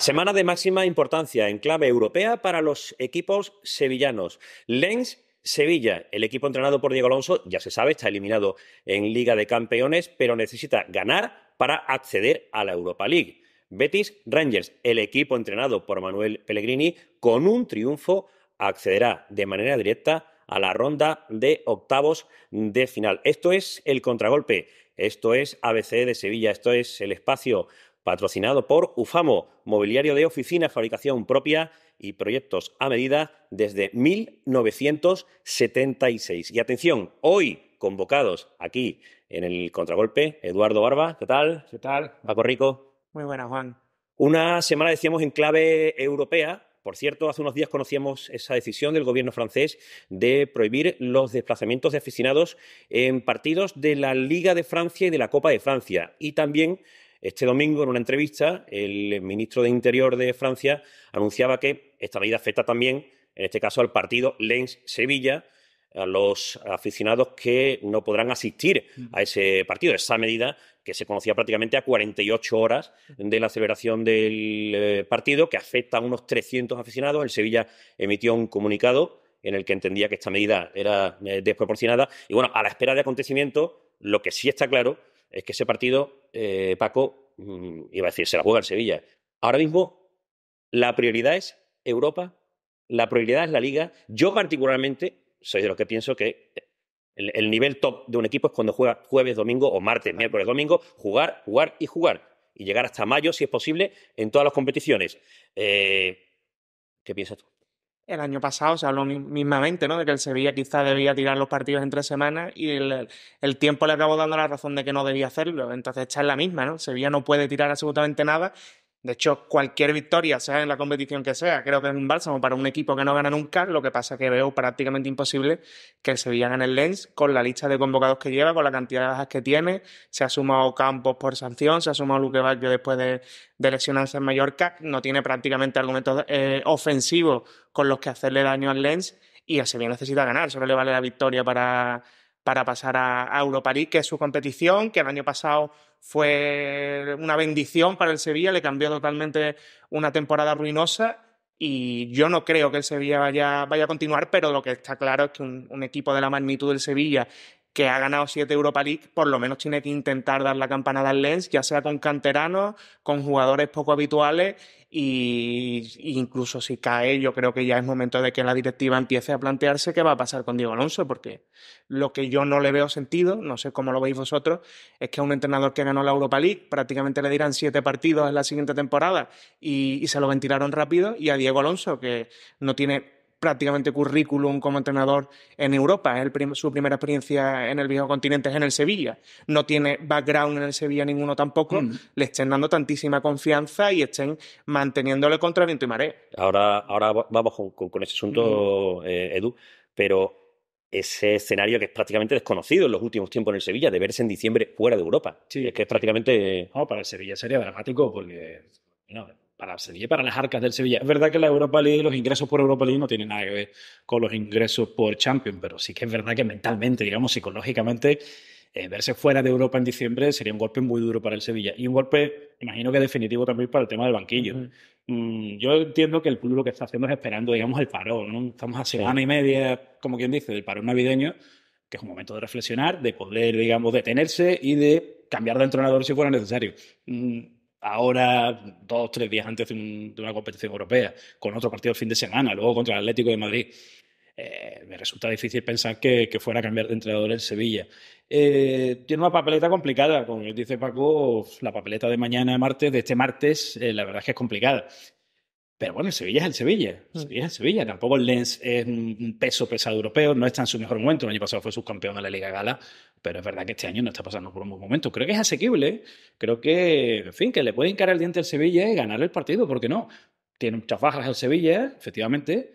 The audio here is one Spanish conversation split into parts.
Semana de máxima importancia en clave europea para los equipos sevillanos. Lens Sevilla, el equipo entrenado por Diego Alonso, ya se sabe, está eliminado en Liga de Campeones, pero necesita ganar para acceder a la Europa League. Betis Rangers, el equipo entrenado por Manuel Pellegrini, con un triunfo accederá de manera directa a la ronda de octavos de final. Esto es el contragolpe, esto es ABC de Sevilla, esto es el espacio patrocinado por UFAMO, mobiliario de oficina, fabricación propia y proyectos a medida desde 1976. Y atención, hoy convocados aquí en el contragolpe, Eduardo Barba, ¿qué tal? ¿Qué tal? Paco Rico. Muy buenas, Juan. Una semana decíamos en clave europea, por cierto, hace unos días conocíamos esa decisión del gobierno francés de prohibir los desplazamientos de aficionados en partidos de la Liga de Francia y de la Copa de Francia. Y también este domingo, en una entrevista, el ministro de Interior de Francia anunciaba que esta medida afecta también, en este caso, al partido Lens Sevilla, a los aficionados que no podrán asistir a ese partido. Esa medida que se conocía prácticamente a 48 horas de la celebración del eh, partido, que afecta a unos 300 aficionados. El Sevilla emitió un comunicado en el que entendía que esta medida era eh, desproporcionada. Y bueno, a la espera de acontecimientos, lo que sí está claro es que ese partido, eh, Paco, mm, iba a decir, se la juega en Sevilla. Ahora mismo, la prioridad es Europa, la prioridad es la Liga. Yo particularmente soy de los que pienso que eh, el, nivel top de un equipo es cuando juega jueves, domingo o martes, miércoles, domingo, jugar, jugar y jugar. Y llegar hasta mayo, si es posible, en todas las competiciones. Eh, ¿Qué piensas tú? el año pasado se habló mismamente, ¿no? De que el Sevilla quizá debía tirar los partidos entre semanas y el, tiempo le acabó dando la razón de que no debía hacerlo. Entonces, esta es la misma, ¿no? Sevilla no puede tirar absolutamente nada de hecho, cualquier victoria, sea en la competición que sea, creo que es un bálsamo para un equipo que no gana nunca. Lo que pasa es que veo prácticamente imposible que se Sevilla gane el Lens con la lista de convocados que lleva, con la cantidad de bajas que tiene. Se ha sumado Campos por sanción, se ha sumado Luque Valle después de, de, lesionarse en Mallorca. No tiene prácticamente argumentos eh, ofensivos con los que hacerle daño al Lens y el Sevilla necesita ganar. Solo le vale la victoria para para pasar a, Europa que es su competición, que el año pasado fue una bendición para el Sevilla, le cambió totalmente una temporada ruinosa y yo no creo que el Sevilla vaya, vaya a continuar, pero lo que está claro es que un equipo de la magnitud del Sevilla que ha ganado siete Europa League, por lo menos tiene que intentar dar la campanada al Lens, ya sea con canteranos, con jugadores poco habituales, y, incluso si cae, yo creo que ya es momento de que la directiva empiece a plantearse qué va a pasar con Diego Alonso, porque lo que yo no le veo sentido, no sé cómo lo veis vosotros, es que a un entrenador que ganó la Europa League prácticamente le dirán siete partidos en la siguiente temporada y se lo ventilaron rápido, y a Diego Alonso, que no tiene prácticamente currículum como entrenador en Europa. Es su primera experiencia en el viejo continente es en el Sevilla. No tiene background en el Sevilla ninguno tampoco. Mm. Le estén dando tantísima confianza y estén manteniéndole contra viento y marea. Ahora, ahora vamos con, ese asunto, mm. eh, Edu, pero ese escenario que es prácticamente desconocido en los últimos tiempos en el Sevilla, de verse en diciembre fuera de Europa. Sí. Es que es prácticamente... No, para el Sevilla sería dramático porque para Sevilla, para las arcas del Sevilla. Es verdad que la Europa League, los ingresos por Europa League no tienen nada que ver con los ingresos por Champions, pero sí que es verdad que mentalmente, digamos, psicológicamente, eh, verse fuera de Europa en diciembre sería un golpe muy duro para el Sevilla. Y un golpe, imagino que definitivo también para el tema del banquillo. Mm, yo entiendo que el club lo que está haciendo es esperando, digamos, el parón. Estamos a semana y media, como quien dice, del parón navideño, que es un momento de reflexionar, de poder, digamos, detenerse y de cambiar de entrenador si fuera necesario. Mm, ahora, dos, o tres días antes de, una competición europea, con otro partido el fin de semana, luego contra el Atlético de Madrid. Eh, me resulta difícil pensar que, fuera a cambiar de entrenador en Sevilla. Eh, tiene una papeleta complicada, como dice Paco, la papeleta de mañana de martes, de este martes, eh, la verdad es que es complicada. Pero bueno, Sevilla es el Sevilla. Mm. Sevilla es Sevilla. Tampoco el Lens es un peso pesado europeo. No está en su mejor momento. El año pasado fue subcampeón de la Liga Gala. Pero es verdad que este año no está pasando por un buen momento. Creo que es asequible. Creo que, en fin, que le puede encarar el diente al Sevilla y ganar el partido. ¿Por qué no? Tiene muchas bajas el Sevilla, efectivamente.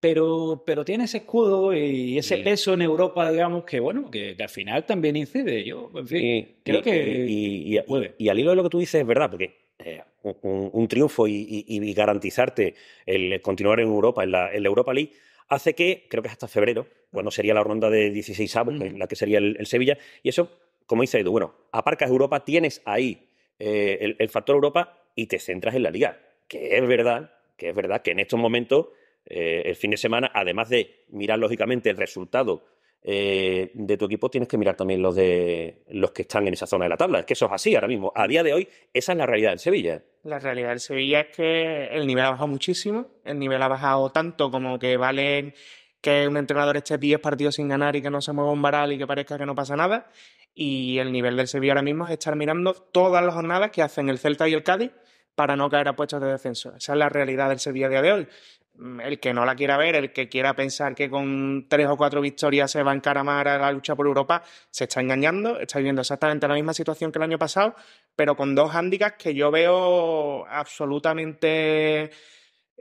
Pero, pero tiene ese escudo y ese peso en Europa, digamos, que bueno, que, al final también incide. Yo, en fin, creo que y, puede. y al hilo de lo que tú dices es verdad, porque eh, un, triunfo y, garantizarte el continuar en Europa, en la, Europa League, hace que, creo que es hasta febrero, cuando sería la ronda de 16 avos, en la que sería el, Sevilla, y eso, como dice Edu, bueno, aparcas Europa, tienes ahí eh, el, factor Europa y te centras en la Liga, que es verdad, que es verdad que en estos momentos, eh, el fin de semana, además de mirar lógicamente el resultado eh, de tu equipo, tienes que mirar también los, de, los que están en esa zona de la tabla. Es que eso es así ahora mismo. A día de hoy, esa es la realidad del Sevilla. La realidad del Sevilla es que el nivel ha bajado muchísimo. El nivel ha bajado tanto como que valen que un entrenador esté 10 partido sin ganar y que no se mueva un varal y que parezca que no pasa nada. Y el nivel del Sevilla ahora mismo es estar mirando todas las jornadas que hacen el Celta y el Cádiz para no caer a puestos de descenso. Esa es la realidad del Sevilla a día de hoy. Mm, el que no la quiera ver, el que quiera pensar que con tres o cuatro victorias se va a encaramar a la lucha por Europa, se está engañando, está viviendo exactamente la misma situación que el año pasado, pero con dos hándicaps que yo veo absolutamente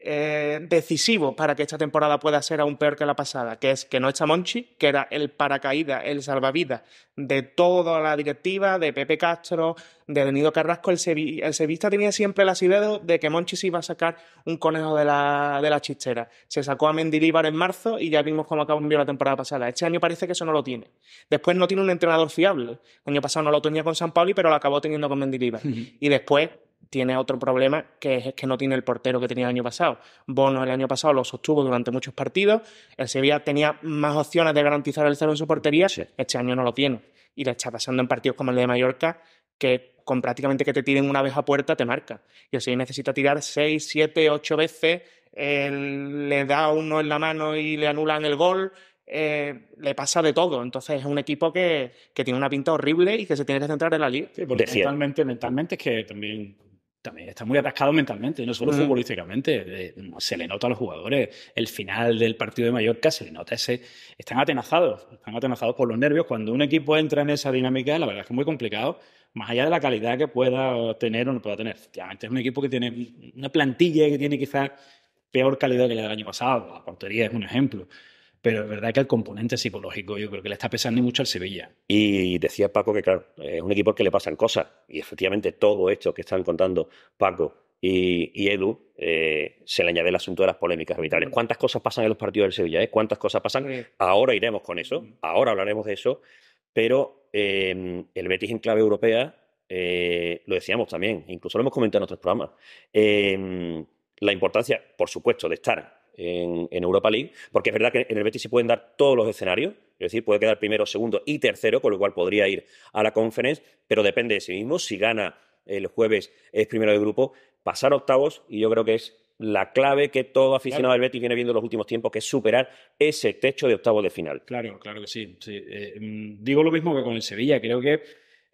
eh, decisivo para que esta temporada pueda ser aún peor que la pasada, que es que no está Monchi, que era el paracaída, el salvavidas de toda la directiva, de Pepe Castro, de Denido Carrasco. El, sevista tenía siempre las ideas de que Monchi se iba a sacar un conejo de la, chistera. Se sacó a Mendilibar en marzo y ya vimos cómo acabó la temporada pasada. Este año parece que eso no lo tiene. Después no tiene un entrenador fiable. El año pasado no lo tenía con San Pauli, pero lo acabó teniendo con Mendilibar. Y después tiene otro problema que es que no tiene el portero que tenía el año pasado. Bono el año pasado lo sostuvo durante muchos partidos. El Sevilla tenía más opciones de garantizar el cero en su portería. Este año no lo tiene. Y le está pasando en partidos como el de Mallorca, que con prácticamente que te tiren una vez a puerta te marca. Y el Sevilla necesita tirar seis, siete, ocho veces. le da uno en la mano y le anulan el gol. Eh, le pasa de todo. Entonces es un equipo que, que, tiene una pinta horrible y que se tiene que centrar en la liga. Sí, porque mentalmente, mentalmente es que también también está muy atascado mentalmente, no solo futbolísticamente. se le nota a los jugadores. El final del partido de Mallorca se le nota ese. Están atenazados, están atenazados por los nervios. Cuando un equipo entra en esa dinámica, la verdad es que es muy complicado, más allá de la calidad que pueda tener o no pueda tener. Efectivamente, es un equipo que tiene una plantilla que tiene quizás peor calidad que la del año pasado. La portería es un ejemplo pero es verdad que el componente psicológico yo creo que le está pesando mucho al Sevilla. Y decía Paco que, claro, es un equipo al que le pasan cosas, y efectivamente todo esto que están contando Paco y, Edu, eh, se le añade el asunto de las polémicas arbitrales. ¿Cuántas cosas pasan en los partidos del Sevilla? Eh? ¿Cuántas cosas pasan? Ahora iremos con eso, ahora hablaremos de eso, pero em, el Betis en clave europea, eh, lo decíamos también, incluso lo hemos comentado en otros programas, em, la importancia, por supuesto, de estar en, Europa League, porque es verdad que en el Betis se pueden dar todos los escenarios, es decir, puede quedar primero, segundo y tercero, con lo cual podría ir a la conference, pero depende de sí mismo. Si gana el jueves es primero de grupo, pasar octavos, y yo creo que es la clave que todo aficionado del Betis viene viendo en los últimos tiempos, que es superar ese techo de octavos de final. Claro, claro que sí. Eh, mm, digo lo mismo que con el Sevilla, creo que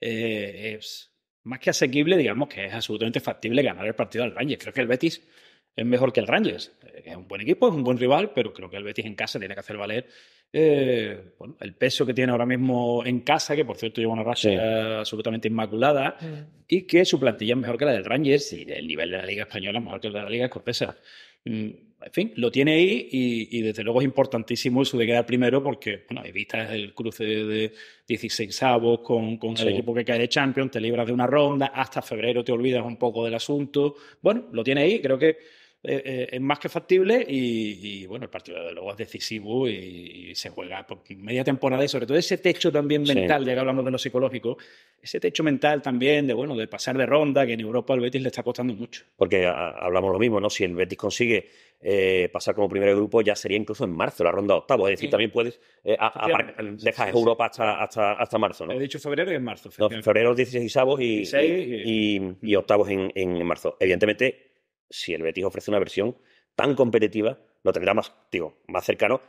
eh, es más que asequible, digamos que es absolutamente factible ganar el partido al Rangers. Creo que el Betis es mejor que el Rangers. Eh, es un buen equipo, es un buen rival, pero creo que el Betis en casa tiene que hacer valer eh, el peso que tiene ahora mismo en casa, que por cierto lleva una racha absolutamente inmaculada, mm. y que su plantilla es mejor que la del Rangers y el nivel de la Liga Española es mejor que el de la Liga Escocesa. Mm, en fin, lo tiene ahí y, desde luego es importantísimo su de quedar primero porque, bueno, evitas el cruce de 16 avos con, el equipo que cae de Champions, te libras de una ronda, hasta febrero te olvidas un poco del asunto. Bueno, lo tiene ahí, creo que eh, eh, es más que factible y, bueno, el partido de luego es decisivo y, se juega por media temporada y sobre todo ese techo también mental, ya que hablamos de lo psicológico, ese techo mental también de, bueno, de pasar de ronda, que en Europa al Betis le está costando mucho. Porque ah, hablamos lo mismo, ¿no? Si el Betis consigue eh, pasar como primer grupo ya sería incluso en marzo, la ronda octavo. Es decir, también puedes dejar Europa hasta, hasta, hasta, marzo. ¿no? He dicho febrero y en marzo. febrero 16 y, sábados y, octavos en marzo. Evidentemente, si el Betis ofrece una versión tan competitiva, lo tendrá más, digo, más cercano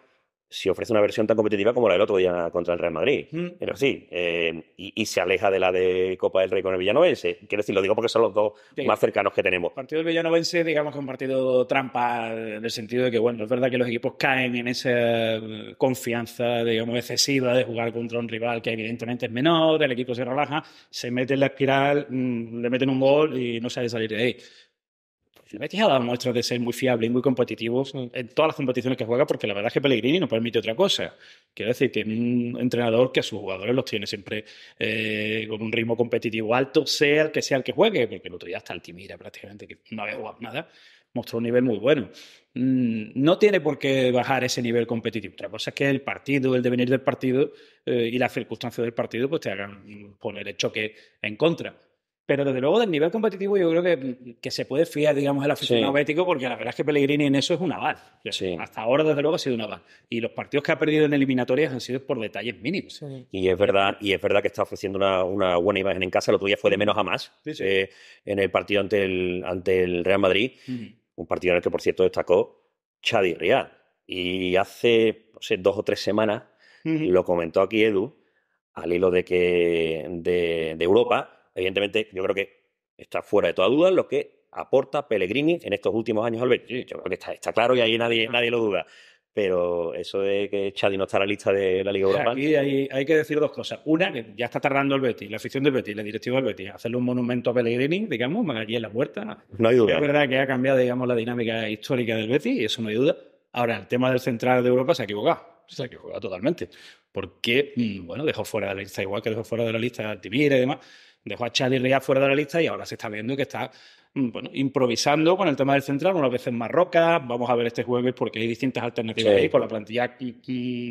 si ofrece una versión tan competitiva como la del otro día contra el Real Madrid. Pero mm. sí, eh, y, se aleja de la de Copa del Rey con el Villanovense. Quiero decir, lo digo porque son los dos más cercanos que tenemos. El partido del Villanovense, digamos un partido trampa, en el sentido de que, bueno, es verdad que los equipos caen en esa eh, confianza, digamos, excesiva de jugar contra un rival que evidentemente es menor, el equipo se relaja, se mete en la espiral, mm, le meten un gol y no sabe salir de ahí. Betis ha dado muestras de ser muy fiable y muy competitivo en todas las competiciones que juega, porque la verdad es que Pellegrini no permite otra cosa. Quiero decir, tiene un entrenador que a sus jugadores los tiene siempre eh, con un ritmo competitivo alto, sea el que sea el que juegue, porque el otro día hasta Altimira prácticamente, que no había jugado nada, mostró un nivel muy bueno. Mm, no tiene por qué bajar ese nivel competitivo. Otra cosa es que el partido, el devenir del partido eh, y las circunstancias del partido, pues te hagan poner el choque en contra. Pero desde luego del nivel competitivo yo creo que, mm, se puede fiar, digamos, el aficionado sí. porque la verdad es que Pellegrini en eso es un aval. Hasta ahora desde luego ha sido un aval. Y los partidos que ha perdido en eliminatorias han sido por detalles mínimos. Y es verdad y es verdad que está ofreciendo una, buena imagen en casa. El otro día fue de menos a más eh, en el partido ante el, ante el Real Madrid. Un partido en el que, por cierto, destacó Chadi Real Y hace dos o tres semanas lo comentó aquí Edu al hilo de, que, de Europa evidentemente, yo creo que está fuera de toda duda lo que aporta Pellegrini en estos últimos años al Betis. Yo creo que está, claro y ahí nadie, lo duda. Pero eso de que Chadi no está en la lista de la Liga Europa. hay, que decir dos cosas. Una, que ya está tardando el Betis, la afición del Betis, la directiva del Betis, hacerle un monumento a Pellegrini, digamos, aquí en la puerta. No hay duda. Es verdad que ha cambiado, digamos, la dinámica histórica del Betis, y eso no hay duda. Ahora, el tema del central de Europa se ha equivocado se ha equivocado totalmente. Porque, mm, bueno, dejó fuera de la lista, igual que dejó fuera de la lista Timir y demás, dejó a Chad y fuera de la lista y ahora se está viendo que está mm, bueno, improvisando con el tema del central, unas veces más rocas. Vamos a ver este jueves porque hay distintas alternativas ahí, con la plantilla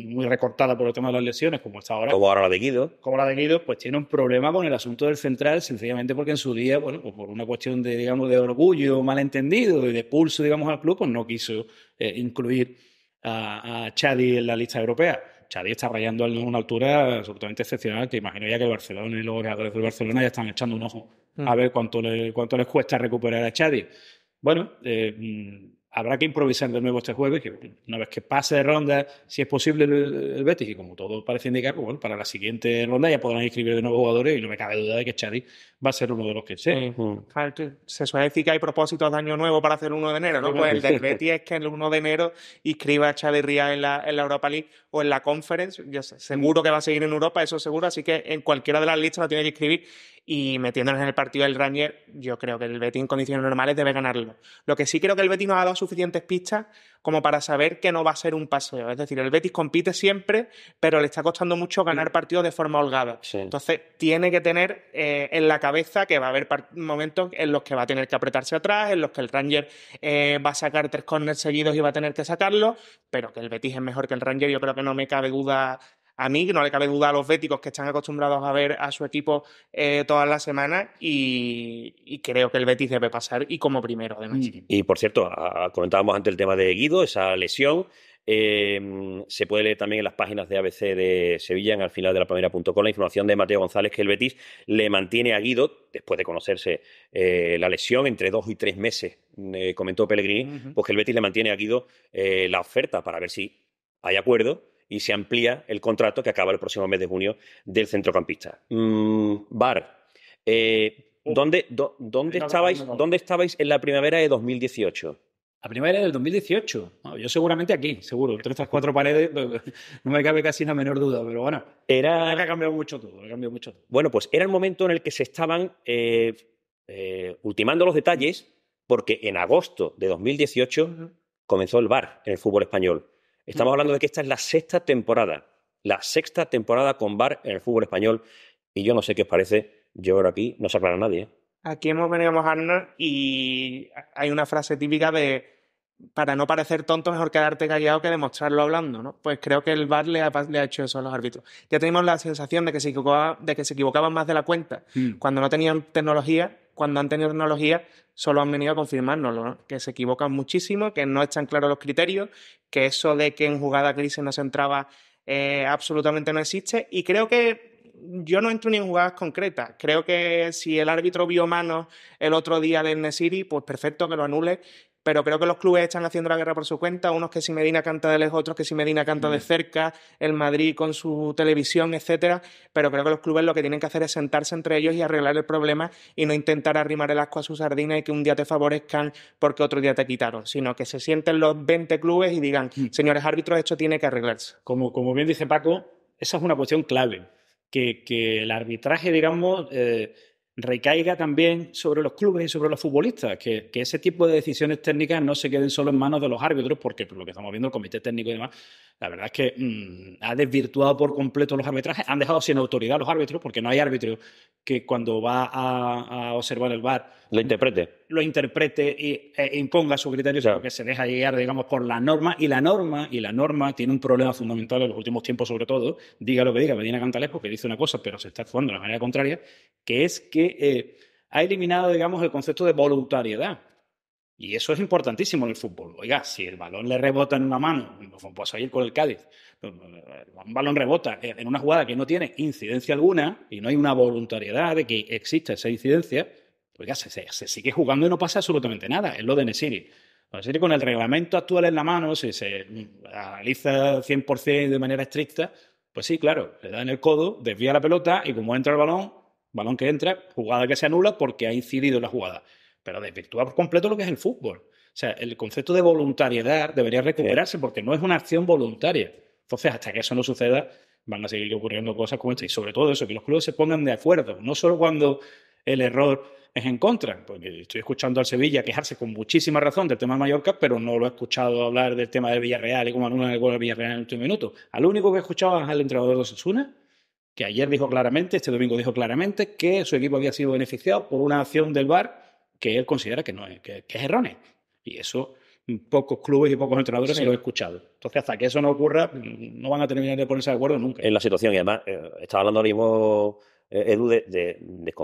muy recortada por el tema de las lesiones, como está ahora. Como ahora la de Guido. Como la de Guido, pues tiene un problema con el asunto del central, sencillamente porque en su día, bueno, pues por una cuestión de, digamos, de orgullo malentendido y de pulso, digamos, al club, pues no quiso eh, incluir a, a Chadi en la lista europea. Xavi está rayando en una altura absolutamente excepcional, que imagino ya que el Barcelona y los jugadores del Barcelona ya están echando un ojo a mm. ver cuánto, les cuesta recuperar a Xavi. Bueno, eh, habrá que improvisar de nuevo este jueves, que una vez que pase de ronda, si es posible el, Betis, y como todo parece indicar, pues bueno, para la siguiente ronda ya podrán inscribir de nuevo jugadores y no me cabe duda de que Chadis va a ser uno de los que sea. Se suele decir que hay propósitos de año nuevo para hacer el 1 de enero, ¿no? Pues el del Betis es que el 1 de enero inscriba a Xavi Ría en la, Europa League o en la Conference, seguro que va a seguir en Europa, eso seguro, así que en cualquiera de las listas lo tiene que inscribir y metiéndonos en el partido del Ranger, yo creo que el Betis en condiciones normales debe ganarlo. Lo que sí creo que el Betis nos ha dado suficientes pistas como para saber que no va a ser un paseo. Es decir, el Betis compite siempre, pero le está costando mucho ganar partidos de forma holgada. Entonces, tiene que tener eh, en la cabeza que va a haber momentos en los que va a tener que apretarse atrás, en los que el Ranger eh, va a sacar tres corners seguidos y va a tener que sacarlo, pero que el Betis es mejor que el Ranger, yo creo que no me cabe duda a mí, no le cabe duda a los béticos que están acostumbrados a ver a su equipo eh, todas las semanas y, creo que el Betis debe pasar y como primero, de Y, mm. y por cierto, comentábamos antes el tema de Guido, esa lesión. Em, se puede leer también en las páginas de ABC de Sevilla, en al final de la primera.com, la información de Mateo González que el Betis le mantiene a Guido, después de conocerse eh, la lesión, entre dos y tres meses, eh, comentó Pellegrini, pues que el Betis le mantiene a Guido la oferta para ver si hay acuerdo y se amplía el contrato que acaba el próximo mes de junio del centrocampista. Bar, ¿dónde, estabais, en la primavera de 2018? La primavera del 2018. yo seguramente aquí, seguro. Entre estas cuatro paredes no me cabe casi la menor duda, pero bueno. Era... Ha cambiado mucho todo, mucho Bueno, pues era el momento en el que se estaban eh, eh, ultimando los detalles porque en agosto de 2018 comenzó el bar en el fútbol español. Estamos hablando de que esta es la sexta temporada, la sexta temporada con VAR en el fútbol español. Y yo no sé qué os parece, yo ahora aquí no se aclara a nadie. ¿eh? Aquí hemos venido a mojarnos y hay una frase típica de para no parecer tonto, mejor quedarte callado que demostrarlo hablando, ¿no? Pues creo que el VAR le ha, hecho eso a los árbitros. Ya tenemos la sensación de que se, equivocaban más de la cuenta hmm. cuando no tenían tecnología cuando han tenido tecnología, solo han venido a confirmarnos que se equivocan muchísimo, que no están claros los criterios, que eso de que en jugada crisis no se entraba eh, absolutamente no existe. Y creo que yo no entro ni en jugadas concretas. Creo que si el árbitro vio manos el otro día del Nesiri, pues perfecto que lo anule pero creo que los clubes están haciendo la guerra por su cuenta, unos que si Medina canta de lejos, otros que si Medina canta de mm. cerca, el Madrid con su televisión, etcétera, pero creo que los clubes lo que tienen que hacer es sentarse entre ellos y arreglar el problema y no intentar arrimar el asco a su sardina y que un día te favorezcan porque otro día te quitaron, sino que se sienten los 20 clubes y digan, mm. señores árbitros, esto tiene que arreglarse. Como, como bien dice Paco, esa es una cuestión clave, que, el arbitraje, digamos... Eh, recaiga también sobre los clubes y sobre los futbolistas, que, ese tipo de decisiones técnicas no se queden solo en manos de los árbitros, porque lo que estamos viendo, el comité técnico y demás, la verdad es que mm, ha desvirtuado por completo los arbitrajes, han dejado sin autoridad los árbitros, porque no hay árbitro que cuando va a, a observar el bar Lo interprete lo interprete y, e imponga su criterio, porque que se deja llegar, digamos, por la norma. Y la norma, y la norma tiene un problema fundamental en los últimos tiempos, sobre todo, diga lo que diga Medina Cantalejo, que dice una cosa, pero se está actuando de la manera contraria, que es que eh, ha eliminado, digamos, el concepto de voluntariedad. Y eso es importantísimo en el fútbol. Oiga, si el balón le rebota en una mano, pues a ir con el Cádiz, un balón rebota en una jugada que no tiene incidencia alguna y no hay una voluntariedad de que exista esa incidencia, pues se, se, sigue jugando y no pasa absolutamente nada. Es lo de Nesiri. Nesiri con el reglamento actual en la mano, si se analiza 100% de manera estricta, pues sí, claro, le da en el codo, desvía la pelota y como entra el balón, balón que entra, jugada que se anula porque ha incidido en la jugada. Pero desvirtúa por completo lo que es el fútbol. O sea, el concepto de voluntariedad debería recuperarse porque no es una acción voluntaria. Entonces, hasta que eso no suceda, van a seguir ocurriendo cosas como esta. Y sobre todo eso, que los clubes se pongan de acuerdo. No solo cuando el error es en contra, porque estoy escuchando al Sevilla quejarse con muchísima razón del tema de Mallorca, pero no lo he escuchado hablar del tema del Villarreal y cómo anulan el gol del Villarreal en el último minuto. Al único que he escuchado es al entrenador de Osasuna, que ayer dijo claramente, este domingo dijo claramente, que su equipo había sido beneficiado por una acción del VAR que él considera que, es, errónea. Y eso pocos clubes y pocos entrenadores sí. lo he escuchado. Entonces, hasta que eso no ocurra, no van a terminar de ponerse de acuerdo nunca. En la situación, y además, eh, estaba hablando ahora mismo eh, Edu, de, de,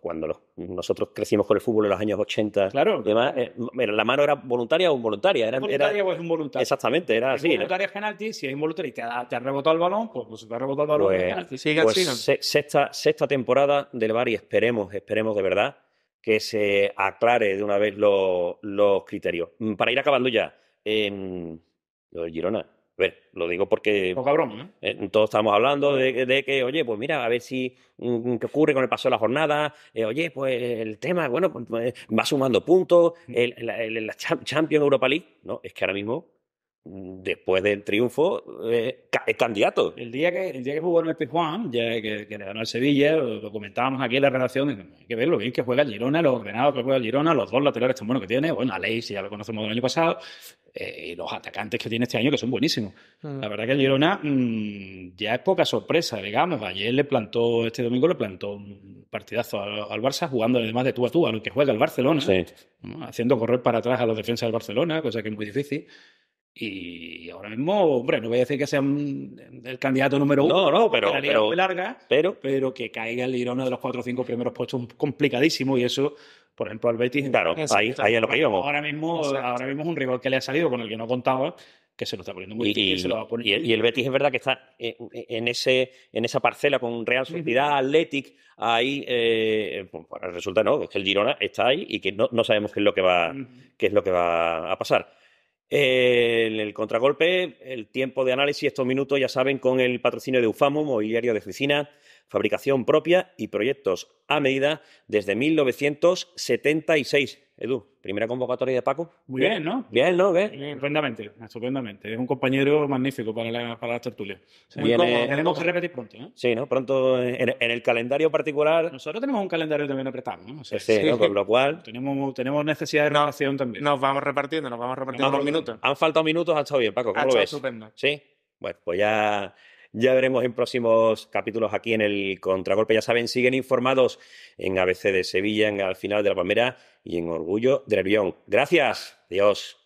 cuando los, nosotros crecimos con el fútbol en los años 80, claro. Eh, la mano era voluntaria o involuntaria. Era, voluntaria o es involuntaria. Exactamente, era es así. Voluntaria es penalti, si es involuntaria y te, ha, rebotado el balón, pues, se te ha rebotado el balón. Pues, pues, pues Sigue pues, sexta, temporada del VAR y esperemos, esperemos de verdad que se aclare de una vez los, criterios. Mm, para ir acabando ya, eh, Girona, lo digo porque. Poca ¿no? Eh, todos estamos hablando de, que, oye, pues mira, a ver si. Mm, mm, ¿Qué ocurre con el paso de la jornada? Eh, oye, pues el tema, bueno, pues, pues, va sumando puntos. El, la Champions Europa League, ¿no? Es que ahora mismo, mm, después del triunfo, eh, es candidato. El día que, el día que jugó nuestro Juan, ya que, le ganó al Sevilla, lo comentábamos aquí en la relación, hay que ver lo bien que juega el Girona, los ordenados que juega el Girona, los dos laterales tan buenos que tiene. Bueno, si ya lo conocemos del año pasado. Eh, y los atacantes que tiene este año, que son buenísimos. La verdad que el Girona mm, ya es poca sorpresa, digamos. Ayer le plantó, este domingo le plantó un partidazo al, Barça, jugando además de tú a tú, a lo que juega el Barcelona, haciendo correr para atrás a los defensas del Barcelona, cosa que es muy difícil. Y ahora mismo, hombre, no voy a decir que sea el candidato número uno. No, pero. La pero, muy larga, pero, pero que caiga el Girona de los cuatro o cinco primeros puestos complicadísimo y eso por ejemplo, al Betis. Claro, ahí, ahí lo que íbamos. Ahora mismo, ahora mismo un rival que le ha salido con el que no contaba, que se lo está poniendo muy y, Y, el Betis es verdad que está en, ese, en esa parcela con Real Sociedad, Athletic, ahí eh, pues, pues, resulta no, que el Girona está ahí y que no, sabemos qué es lo que va, qué es lo que va a pasar. Eh, el, contragolpe, el tiempo de análisis, estos minutos, ya saben, con el patrocinio de UFAMO, mobiliario de oficina fabricación propia y proyectos a medida desde 1976. Edu, primera convocatoria de Paco. Muy bien, ¿no? Bien, ¿no? Estupendamente, estupendamente. Es un compañero magnífico para la, para tertulia. tenemos que repetir pronto, ¿eh? Sí, ¿no? Pronto, en, el calendario particular... Nosotros tenemos un calendario también apretado, ¿no? sí, Con lo cual... Tenemos, tenemos necesidad de renovación también. Nos vamos repartiendo, nos vamos repartiendo por minutos. Han faltado minutos, ha estado bien, Paco. ¿Cómo lo ves? estupendo. Sí. Bueno, pues ya ya veremos en próximos capítulos aquí en el Contragolpe. Ya saben, siguen informados en ABC de Sevilla, en Al final de la Palmera y en Orgullo del Avión, Gracias. Dios.